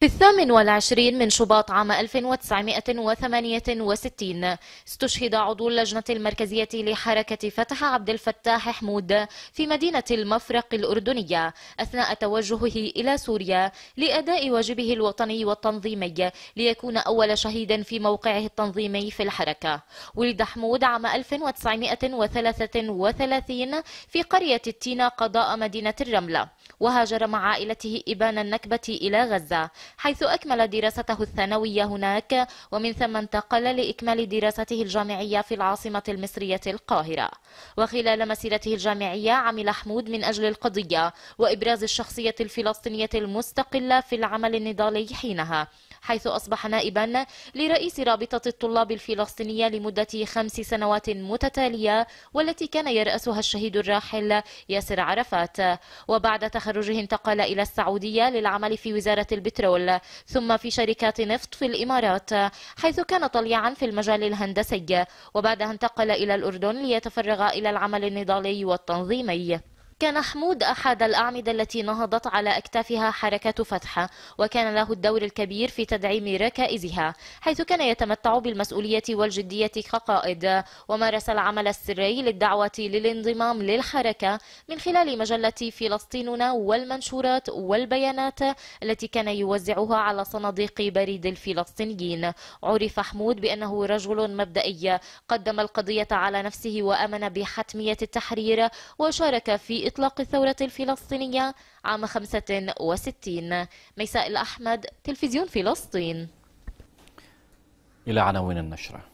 في الثامن والعشرين من شباط عام 1968 استشهد عضو اللجنة المركزية لحركة فتح عبد الفتاح حمود في مدينة المفرق الأردنية أثناء توجهه إلى سوريا لأداء واجبه الوطني والتنظيمي ليكون أول شهيد في موقعه التنظيمي في الحركة ولد حمود عام 1933 في قرية التينة قضاء مدينة الرملة وهاجر مع عائلته إبان النكبة إلى غزة حيث أكمل دراسته الثانوية هناك ومن ثم انتقل لإكمال دراسته الجامعية في العاصمة المصرية القاهرة وخلال مسيرته الجامعية عمل حمود من أجل القضية وإبراز الشخصية الفلسطينية المستقلة في العمل النضالي حينها حيث أصبح نائبا لرئيس رابطة الطلاب الفلسطينية لمدة خمس سنوات متتالية والتي كان يرأسها الشهيد الراحل ياسر عرفات وبعد تخرجه انتقل إلى السعودية للعمل في وزارة البترول ثم في شركات نفط في الإمارات حيث كان طليعا في المجال الهندسي وبعدها انتقل إلى الأردن ليتفرغ إلى العمل النضالي والتنظيمي كان حمود أحد الأعمدة التي نهضت على أكتافها حركة فتح وكان له الدور الكبير في تدعيم ركائزها حيث كان يتمتع بالمسؤولية والجدية كقائد ومارس العمل السري للدعوة للانضمام للحركة من خلال مجلة فلسطيننا والمنشورات والبيانات التي كان يوزعها على صناديق بريد الفلسطينيين عرف حمود بأنه رجل مبدئي قدم القضية على نفسه وأمن بحتمية التحرير وشارك في إطلاق الثورة الفلسطينية عام 65 ميساء الأحمد تلفزيون فلسطين إلى عناوين النشرة